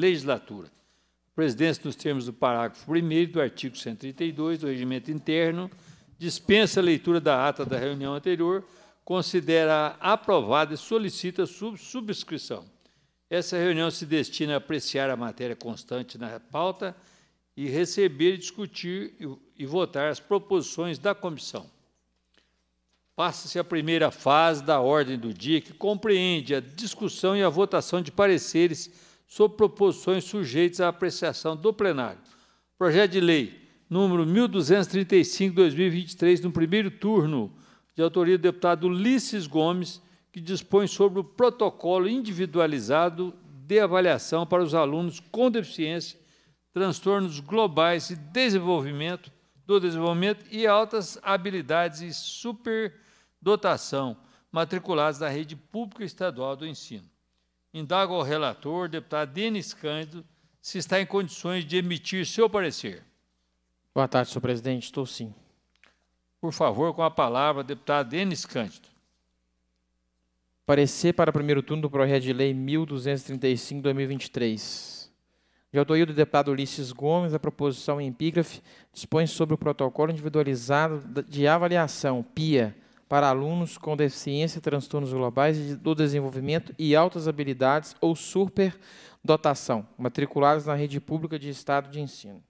legislatura. A presidência, nos termos do parágrafo 1 do artigo 132 do Regimento Interno, dispensa a leitura da ata da reunião anterior, considera aprovada e solicita sub subscrição. Essa reunião se destina a apreciar a matéria constante na pauta e receber, discutir e, e votar as proposições da comissão. Passa-se a primeira fase da ordem do dia, que compreende a discussão e a votação de pareceres sob proposições sujeitas à apreciação do plenário. Projeto de lei número 1235/2023, no primeiro turno, de autoria do deputado Ulisses Gomes, que dispõe sobre o protocolo individualizado de avaliação para os alunos com deficiência, transtornos globais e desenvolvimento do desenvolvimento e altas habilidades e superdotação matriculados da rede pública estadual do ensino indago ao relator, deputado Denis Cândido, se está em condições de emitir seu parecer. Boa tarde, senhor presidente. Estou sim. Por favor, com a palavra, deputado Denis Cândido. Parecer para primeiro turno do Projeto de Lei 1235-2023. De autoria do deputado Ulisses Gomes, a proposição em epígrafe dispõe sobre o protocolo individualizado de avaliação, PIA, para alunos com deficiência, transtornos globais do desenvolvimento e altas habilidades ou superdotação, matriculados na rede pública de estado de ensino.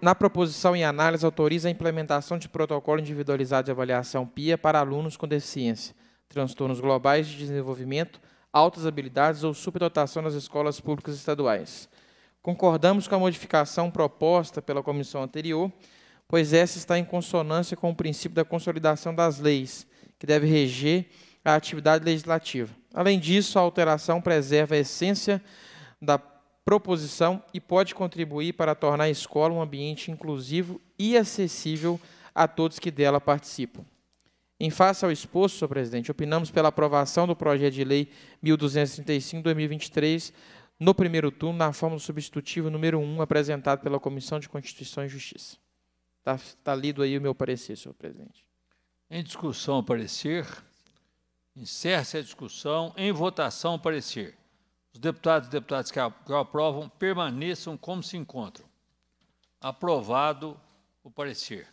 Na, proposição em análise, autoriza a implementação de protocolo individualizado de avaliação PIA para alunos com deficiência, transtornos globais de desenvolvimento, altas habilidades ou superdotação nas escolas públicas estaduais. Concordamos com a modificação proposta pela comissão anterior, pois essa está em consonância com o princípio da consolidação das leis, que deve reger a atividade legislativa. Além disso, a alteração preserva a essência da proposição e pode contribuir para tornar a escola um ambiente inclusivo e acessível a todos que dela participam. Em face ao exposto, senhor presidente, opinamos pela aprovação do projeto de lei 1235/2023 no primeiro turno, na forma do substitutivo número 1, apresentado pela Comissão de Constituição e Justiça. Está tá lido aí o meu parecer, senhor presidente. Em discussão, parecer. Encerra-se a discussão. Em votação, parecer. Os deputados e deputadas que aprovam permaneçam como se encontram. Aprovado o parecer.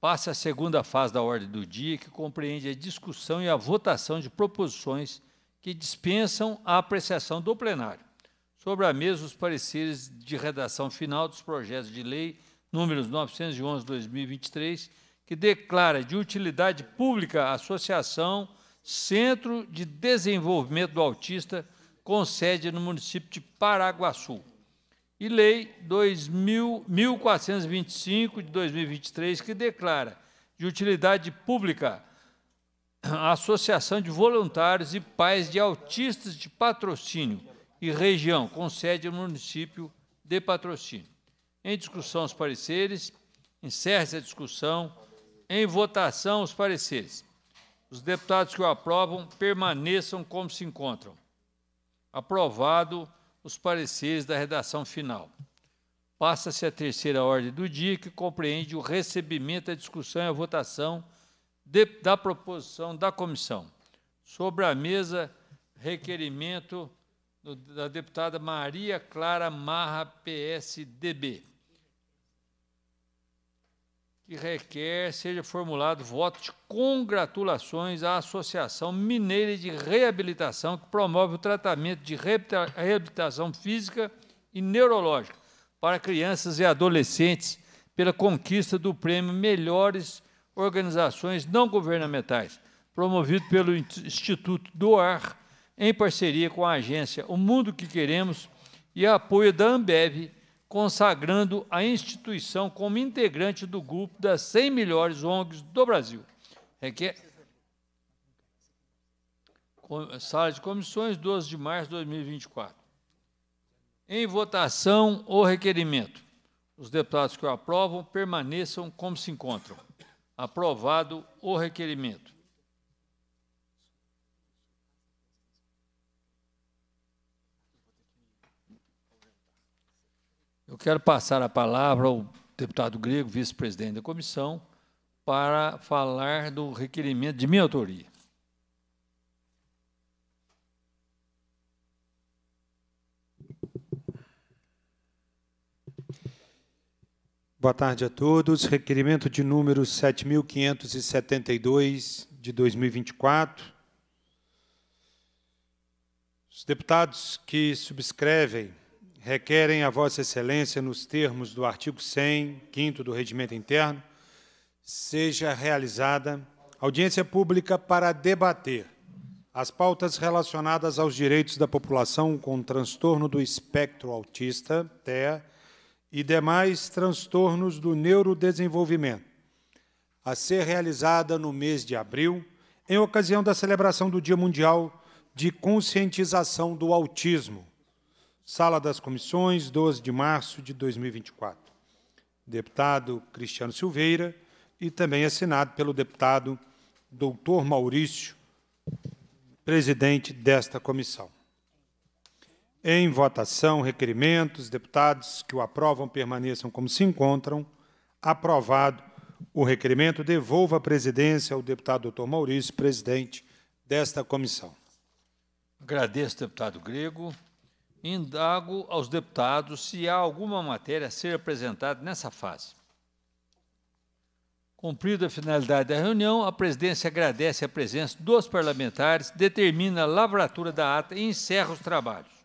Passa a segunda fase da ordem do dia, que compreende a discussão e a votação de proposições que dispensam a apreciação do plenário. Sobre a mesa, os pareceres de redação final dos projetos de lei números 911-2023, que declara de utilidade pública a Associação Centro de Desenvolvimento do Autista, com sede no município de Paraguaçu. E Lei 2000, 1425 de 2023, que declara de utilidade pública a Associação de Voluntários e Pais de Autistas de Patrocínio e Região, com sede no município de Patrocínio. Em discussão, os pareceres. Encerre-se a discussão. Em votação, os pareceres. Os deputados que o aprovam permaneçam como se encontram. Aprovado os pareceres da redação final. Passa-se a terceira ordem do dia, que compreende o recebimento, a discussão e a votação de, da proposição da comissão. Sobre a mesa, requerimento da deputada Maria Clara Marra, PSDB, que requer seja formulado voto de congratulações à Associação Mineira de Reabilitação, que promove o tratamento de reabilitação física e neurológica para crianças e adolescentes pela conquista do prêmio Melhores Organizações Não Governamentais, promovido pelo Instituto Doar em parceria com a agência O Mundo que Queremos e apoio da Ambev, consagrando a instituição como integrante do grupo das 100 melhores ONGs do Brasil. Requer... É é- sala de comissões, 12 de março de 2024. Em votação, o requerimento. Os deputados que o aprovam permaneçam como se encontram. Aprovado o requerimento. Eu quero passar a palavra ao deputado grego, vice-presidente da comissão, para falar do requerimento de minha autoria. Boa tarde a todos. Requerimento de número 7572 de 2024. Os deputados que subscrevem requerem a Vossa Excelência, nos termos do artigo 100, 5 do Regimento Interno, seja realizada audiência pública para debater as pautas relacionadas aos direitos da população com transtorno do espectro autista, TEA, e demais transtornos do neurodesenvolvimento, a ser realizada no mês de abril, em ocasião da celebração do Dia Mundial de Conscientização do Autismo, Sala das Comissões, 12 de março de 2024. Deputado Cristiano Silveira e também assinado pelo deputado doutor Maurício, presidente desta comissão. Em votação, requerimentos, deputados que o aprovam permaneçam como se encontram. Aprovado o requerimento, devolva a presidência ao deputado doutor Maurício, presidente desta comissão. Agradeço, deputado Grego. Indago aos deputados se há alguma matéria a ser apresentada nessa fase. Cumprida a finalidade da reunião, a presidência agradece a presença dos parlamentares, determina a lavratura da ata e encerra os trabalhos.